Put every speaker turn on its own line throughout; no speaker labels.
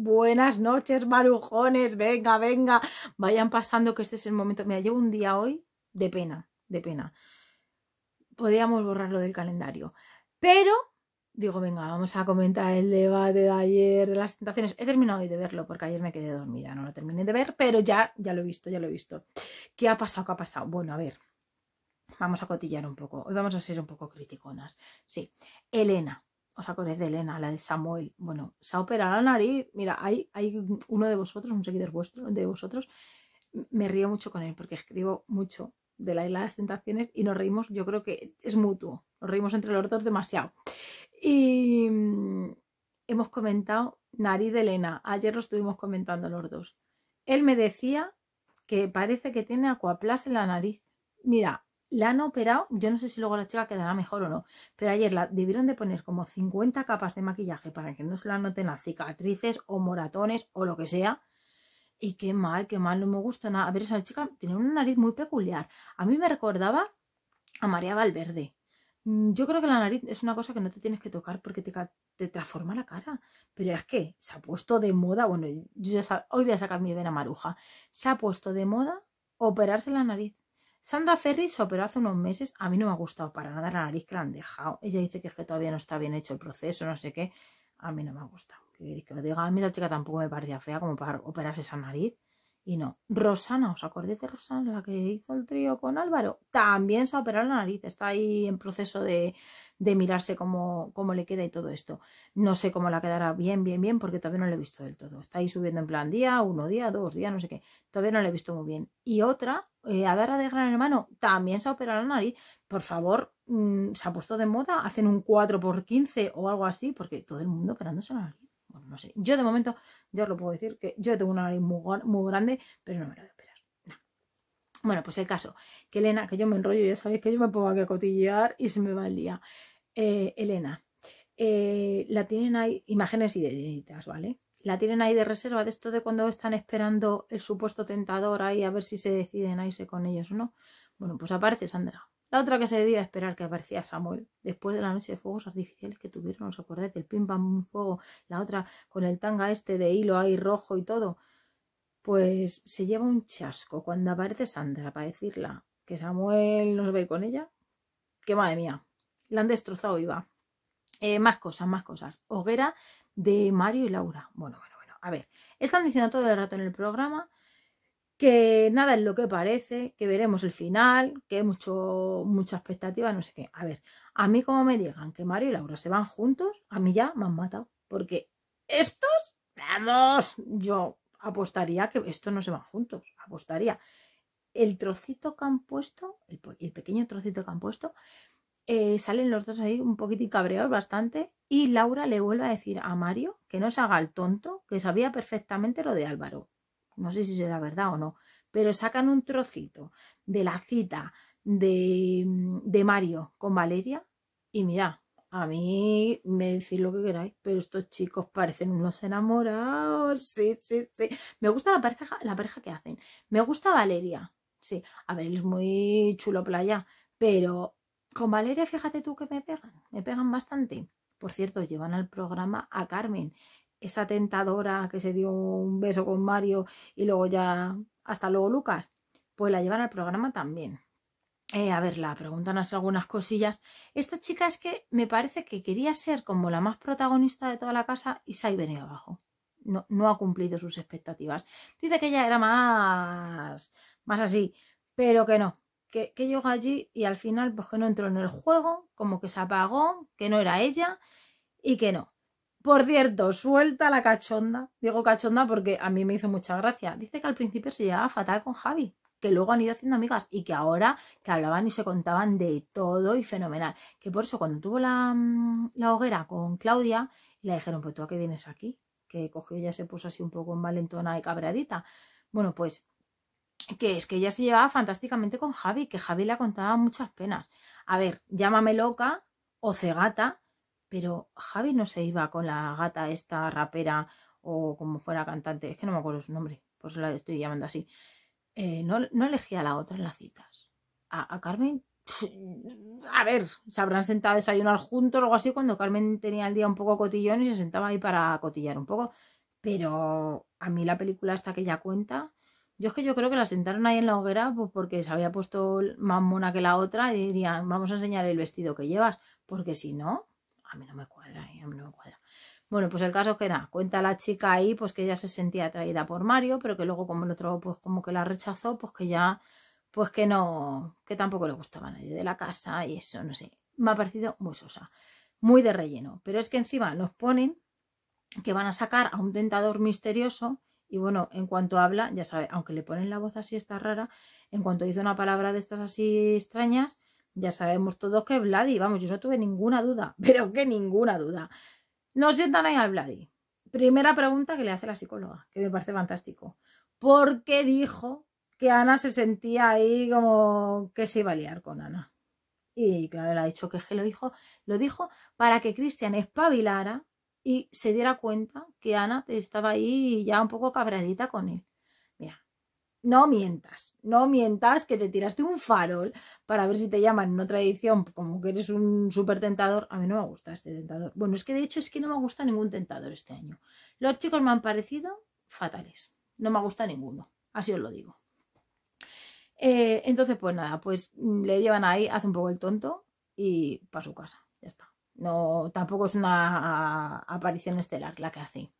Buenas noches, marujones. Venga, venga. Vayan pasando que este es el momento. Mira, llevo un día hoy de pena, de pena. Podríamos borrarlo del calendario. Pero digo, venga, vamos a comentar el debate de ayer, de las tentaciones. He terminado hoy de verlo porque ayer me quedé dormida, no lo terminé de ver, pero ya, ya lo he visto, ya lo he visto. ¿Qué ha pasado? ¿Qué ha pasado? Bueno, a ver, vamos a cotillar un poco. Hoy vamos a ser un poco criticonas. Sí, Elena con acordáis de Elena, la de Samuel. Bueno, se ha operado la nariz. Mira, hay, hay uno de vosotros, un seguidor vuestro, de vosotros. Me río mucho con él porque escribo mucho de la isla de las tentaciones y nos reímos, yo creo que es mutuo. Nos reímos entre los dos demasiado. Y mm, hemos comentado nariz de Elena. Ayer lo estuvimos comentando los dos. Él me decía que parece que tiene acuaplas en la nariz. Mira, la han operado, yo no sé si luego la chica quedará mejor o no, pero ayer la debieron de poner como 50 capas de maquillaje para que no se la noten las cicatrices o moratones o lo que sea. Y qué mal, qué mal, no me gusta nada. A ver, esa chica tiene una nariz muy peculiar. A mí me recordaba a María Valverde. Mm, yo creo que la nariz es una cosa que no te tienes que tocar porque te, te transforma la cara. Pero es que se ha puesto de moda, bueno, yo ya hoy voy a sacar mi vena maruja. Se ha puesto de moda operarse la nariz. Sandra se operó hace unos meses. A mí no me ha gustado para nada la nariz que la han dejado. Ella dice que, es que todavía no está bien hecho el proceso, no sé qué. A mí no me ha gustado. Que, diga, a mí la chica tampoco me parecía fea como para operarse esa nariz. Y no. Rosana, ¿os acordáis de Rosana, la que hizo el trío con Álvaro? También se ha operado la nariz. Está ahí en proceso de de mirarse cómo, cómo le queda y todo esto. No sé cómo la quedará bien, bien, bien, porque todavía no la he visto del todo. Está ahí subiendo en plan día, uno día, dos días, no sé qué. Todavía no la he visto muy bien. Y otra, eh, Adara de Gran Hermano, también se ha operado la nariz. Por favor, mm, se ha puesto de moda, hacen un 4x15 o algo así, porque todo el mundo operándose la nariz. Bueno, no sé. Yo de momento, yo os lo puedo decir, que yo tengo una nariz muy, muy grande, pero no me la voy a operar. Bueno, pues el caso, que Elena, que yo me enrollo, ya sabéis que yo me pongo a cotillear y se me va el día. Eh, Elena, eh, la tienen ahí, imágenes idénticas, ¿vale? La tienen ahí de reserva de esto de cuando están esperando el supuesto tentador ahí a ver si se deciden a irse con ellos o no. Bueno, pues aparece Sandra. La otra que se debía esperar que aparecía Samuel después de la noche de fuegos artificiales que tuvieron, ¿os acordáis? El pim pam fuego, la otra con el tanga este de hilo ahí rojo y todo. Pues se lleva un chasco cuando aparece Sandra para decirla que Samuel no se va a ir con ella. ¡qué madre mía, la han destrozado, Iba. Eh, más cosas, más cosas. Hoguera de Mario y Laura. Bueno, bueno, bueno. A ver, están diciendo todo el rato en el programa que nada es lo que parece, que veremos el final, que hay mucho, mucha expectativa, no sé qué. A ver, a mí como me digan que Mario y Laura se van juntos, a mí ya me han matado. Porque estos, vamos, yo apostaría que estos no se van juntos, apostaría. El trocito que han puesto, el pequeño trocito que han puesto, eh, salen los dos ahí un poquitín cabreados bastante y Laura le vuelve a decir a Mario que no se haga el tonto, que sabía perfectamente lo de Álvaro. No sé si será verdad o no, pero sacan un trocito de la cita de, de Mario con Valeria y mira, a mí me decís lo que queráis, pero estos chicos parecen unos enamorados. Sí, sí, sí. Me gusta la pareja, la pareja que hacen. Me gusta Valeria. Sí, a ver, es muy chulo playa, pero con Valeria, fíjate tú que me pegan, me pegan bastante. Por cierto, llevan al programa a Carmen, esa tentadora que se dio un beso con Mario y luego ya, hasta luego Lucas, pues la llevan al programa también. Eh, a preguntan preguntan algunas cosillas. Esta chica es que me parece que quería ser como la más protagonista de toda la casa y se ha ido abajo. No, no, ha cumplido sus expectativas. Dice que ella era más, más así, pero que no, que, llegó allí y al final pues que no entró en el juego, como que se apagó, que no era ella y que no. Por cierto, suelta la cachonda. Digo cachonda porque a mí me hizo mucha gracia. Dice que al principio se llevaba fatal con Javi, que luego han ido haciendo amigas y que ahora que hablaban y se contaban de todo y fenomenal. Que por eso cuando tuvo la, mm, la hoguera con Claudia, le dijeron, pues tú a qué vienes aquí, que cogió y ya se puso así un poco en valentona y cabreadita. Bueno, pues que es que ella se llevaba fantásticamente con Javi, que Javi le contaba muchas penas. A ver, llámame loca o cegata, pero Javi no se iba con la gata esta rapera o como fuera cantante, es que no me acuerdo su nombre, por eso la estoy llamando así. Eh, no, elegía a la otra en las citas. A, Carmen, a ver, se habrán sentado a desayunar juntos o algo así cuando Carmen tenía el día un poco cotillón y se sentaba ahí para cotillar un poco. Pero a mí la película hasta que ella cuenta, yo es que yo creo que la sentaron ahí en la hoguera pues porque se había puesto más mona que la otra y dirían, vamos a enseñar el vestido que llevas, porque si no, a mí no me cuadra, eh, a mí no me cuadra. Bueno, pues el caso es que nada, cuenta la chica ahí pues que ella se sentía atraída por Mario, pero que luego como el otro pues como que la rechazó, pues que ya, pues que no, que tampoco le gustaba a nadie de la casa y eso, no sé. Me ha parecido muy sosa, muy de relleno. Pero es que encima nos ponen que van a sacar a un tentador misterioso y bueno, en cuanto habla, ya sabe, aunque le ponen la voz así, está rara, en cuanto dice una palabra de estas así extrañas, ya sabemos todos que es Vladi. Vamos, yo no tuve ninguna duda, pero que ninguna duda. No sientan ahí a Vladi. Primera pregunta que le hace la psicóloga, que me parece fantástico. ¿Por qué dijo que Ana se sentía ahí como que se iba a liar con Ana? Y claro, le ha dicho que, que lo dijo, lo dijo para que Cristian espabilara y se diera cuenta que Ana estaba ahí ya un poco cabradita con él. Mira, no mientas, no mientas que te tiraste un farol para ver si te llaman en otra edición, como que eres un súper tentador. A mí no me gusta este tentador. Bueno, es que de hecho es que no me gusta ningún tentador este año. Los chicos me han parecido fatales. No me gusta ninguno, así os lo digo. Eh, entonces, pues nada, pues le llevan ahí, hace un poco el tonto y para su casa, ya está. No, tampoco es una aparición estelar la que hace.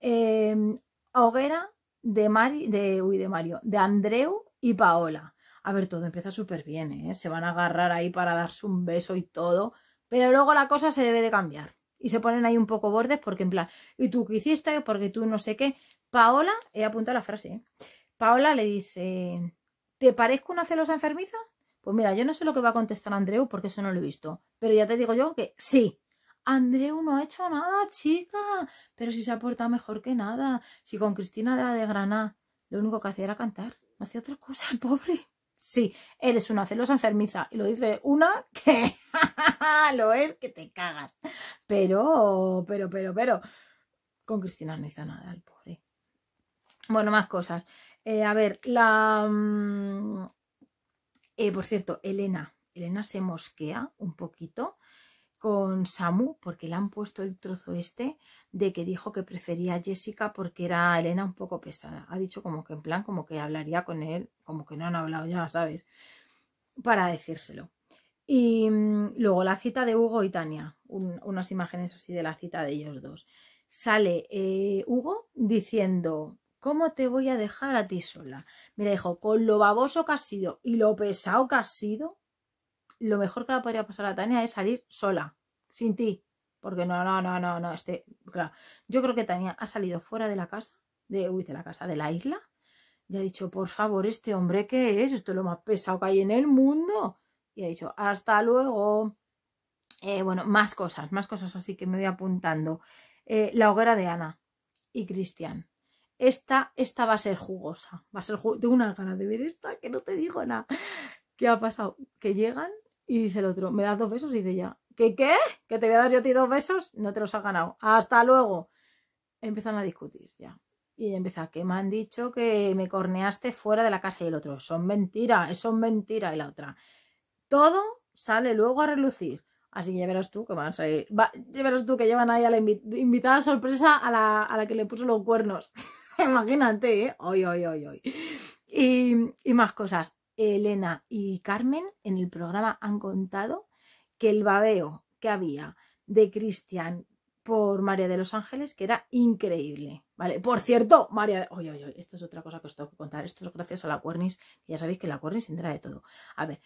Em, hoguera de, Mari, de, uy, de Mario, de Andreu y Paola. A ver, todo empieza súper bien, ¿eh? Se van a agarrar ahí para darse un beso y todo. Pero luego la cosa se debe de cambiar. Y se ponen ahí un poco bordes porque en plan, ¿y tú qué hiciste? Porque tú no sé qué. Paola, he apuntado la frase, ¿eh? Paola le dice, ¿te parezco una celosa enfermiza? Pues mira, yo no sé lo que va a contestar Andreu porque eso no lo he visto. Pero ya te digo yo que sí. Andreu no ha hecho nada, chica. Pero si se ha portado mejor que nada. Si con Cristina de la de Granada lo único que hacía era cantar. No hacía otra cosa, el pobre. Sí, él es una celosa enfermiza. Y lo dice una que lo es que te cagas. Pero, pero, pero, pero. Con Cristina no hizo nada, el pobre. Bueno, más cosas. Eh, a ver, la. Mm, eh, por cierto, Elena. Elena se mosquea un poquito con Samu porque le han puesto el trozo este de que dijo que prefería a Jessica porque era Elena un poco pesada. Ha dicho como que en plan como que hablaría con él, como que no han hablado ya, ¿sabes? Para decírselo. Y mm, luego la cita de Hugo y Tania, unas imágenes así de la cita de ellos dos. Sale eh, Hugo diciendo, ¿Cómo te voy a dejar a ti sola? Mira, dijo, con lo baboso que has sido y lo pesado que has sido, lo mejor que le podría pasar a Tania es salir sola, sin ti. Porque no, no, no, no, no, este, claro. Yo creo que Tania ha salido fuera de la casa, de, uy, de la casa, de la isla, y ha dicho, por favor, este hombre, ¿qué es? Esto es lo más pesado que hay en el mundo. Y ha dicho, hasta luego. Eh, bueno, más cosas, más cosas así que me voy apuntando. Eh, la hoguera de Ana y Cristian. Esta, esta va a ser jugosa. Va a ser Tengo unas ganas de ver esta, que no te digo nada. ¿Qué ha pasado? Que llegan y dice el otro, ¿me das dos besos? Y dice ya, ¿qué qué? ¿Que te voy a dar yo a ti dos besos? No te los ha ganado. Hasta luego. Empiezan a discutir ya. Y empieza, que me han dicho que me corneaste fuera de la casa. Y el otro, son mentiras, son mentiras. Y la otra, todo sale luego a relucir. Así que ya verás tú que van a salir. verás tú que llevan ahí a la invitada sorpresa a la, a la que le puso los cuernos. Imagínate, ¿eh? Hoy, hoy, hoy, hoy. Y, más cosas. Elena y Carmen en el programa han contado que el babeo que había de Cristian por María de los Ángeles, que era increíble. Vale, por cierto, María. De... Oye, oye, esto es otra cosa que os tengo que contar. Esto es gracias a la Cuernis. Ya sabéis que la Cuernis entra de todo. A ver,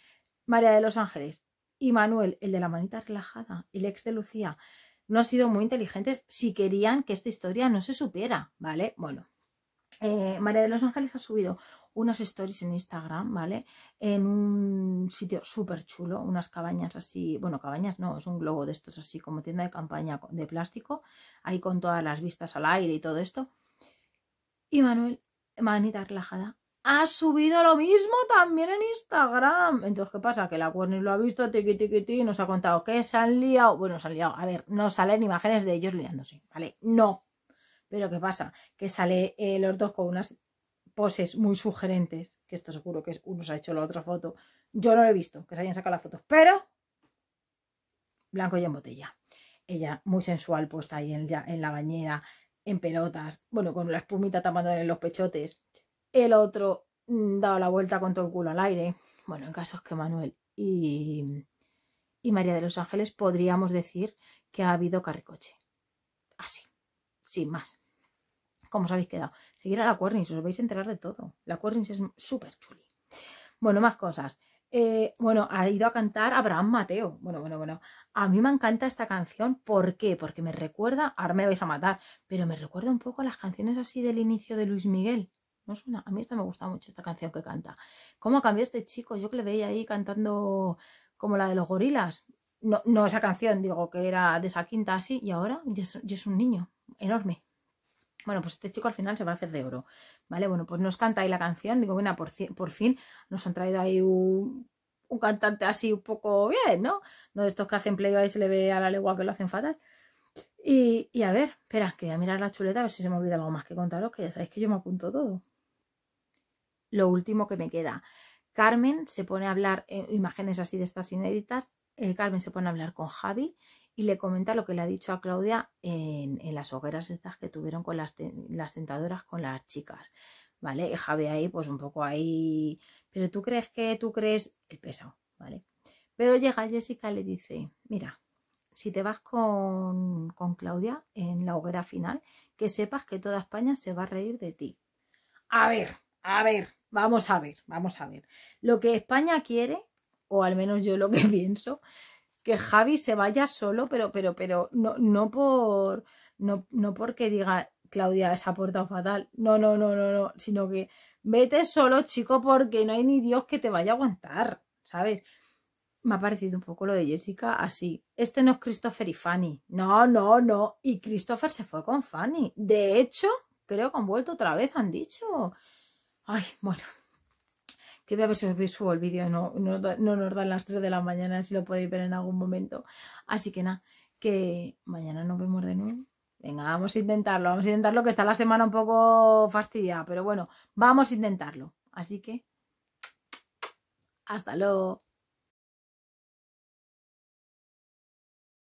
María de los Ángeles y Manuel, el de la manita relajada, el ex de Lucía, no han sido muy inteligentes si querían que esta historia no se supiera. Vale, bueno, eh, María de los Ángeles ha subido unas stories en Instagram, ¿vale? En un sitio súper chulo, unas cabañas así, bueno, cabañas no, es un globo de estos así como tienda de campaña de plástico, ahí con todas las vistas al aire y todo esto. Y Manuel, manita relajada, ha subido lo mismo también en Instagram. Entonces, ¿qué pasa? Que la Warner lo ha visto, tiqui, nos ha contado que se han liado. Bueno, se han liado. A ver, no salen imágenes de ellos liándose, ¿vale? No, pero ¿qué pasa? Que sale eh, los dos con unas poses muy sugerentes, que esto seguro que uno se ha hecho la otra foto. Yo no lo he visto, que se hayan sacado las fotos, pero blanco y en botella. Ella muy sensual, puesta ahí en, la bañera, en pelotas, bueno, con la espumita en los pechotes. El otro mm, dado la vuelta con todo el culo al aire. Bueno, en casos que Manuel y, y María de los Ángeles podríamos decir que ha habido carricoche. Así, sin más. ¿Cómo os habéis quedado. Seguir a la cornish os vais a enterar de todo. La cornish es súper chuli. Bueno, más cosas. Eh, bueno, ha ido a cantar Abraham Mateo. Bueno, bueno, bueno. A mí me encanta esta canción. ¿Por qué? Porque me recuerda, ahora me vais a matar, pero me recuerda un poco a las canciones así del inicio de Luis Miguel. ¿No suena? A mí esta me gusta mucho, esta canción que canta. ¿Cómo cambió este chico? Yo que le veía ahí cantando como la de los gorilas. No, no esa canción, digo, que era de esa quinta así, y ahora ya es un niño enorme. Bueno, pues este chico al final se va a hacer de oro, ¿vale? Bueno, pues nos canta ahí la canción, digo, bueno, por, fin nos han traído ahí un, cantante así un poco bien, ¿no? No de estos que hacen play y se le ve a la lengua que lo hacen fatal. Y, a ver, espera, que voy a mirar la chuleta a ver si se me olvida algo más que contaros, que ya sabéis que yo me apunto todo. Lo último que me queda. Carmen se pone a hablar, eh, imágenes así de estas inéditas, eh, Carmen se pone a hablar con Javi y le comenta lo que le ha dicho a Claudia en, las hogueras estas que tuvieron con las, tentadoras con las chicas. ¿Vale? Y Javi ahí, pues un poco ahí. Pero tú crees que tú crees el pesado, ¿vale? Pero llega Jessica y le dice: Mira, si te vas con, con Claudia en la hoguera final, que sepas que toda España se va a reír de ti. A ver, a ver, vamos a ver, vamos a ver. Lo que España quiere, o al menos yo lo que pienso, que Javi se vaya solo, pero, pero, pero, no, no por. No, no porque diga Claudia esa puerta fatal. No, no, no, no, no. Sino que vete solo, chico, porque no hay ni Dios que te vaya a aguantar. ¿Sabes? me ha parecido un poco lo de Jessica así. Este no es Christopher y Fanny. No, no, no. Y Christopher se fue con Fanny. De hecho, creo que han vuelto otra vez, han dicho. Ay, bueno, que voy a ver si os subo el vídeo, no, no, no, nos dan las 3 de la mañana, si lo podéis ver en algún momento. Así que nada, que mañana nos vemos de nuevo. Venga, vamos a intentarlo, vamos a intentarlo, que está la semana un poco fastidiada, pero bueno, vamos a intentarlo. Así que, hasta luego.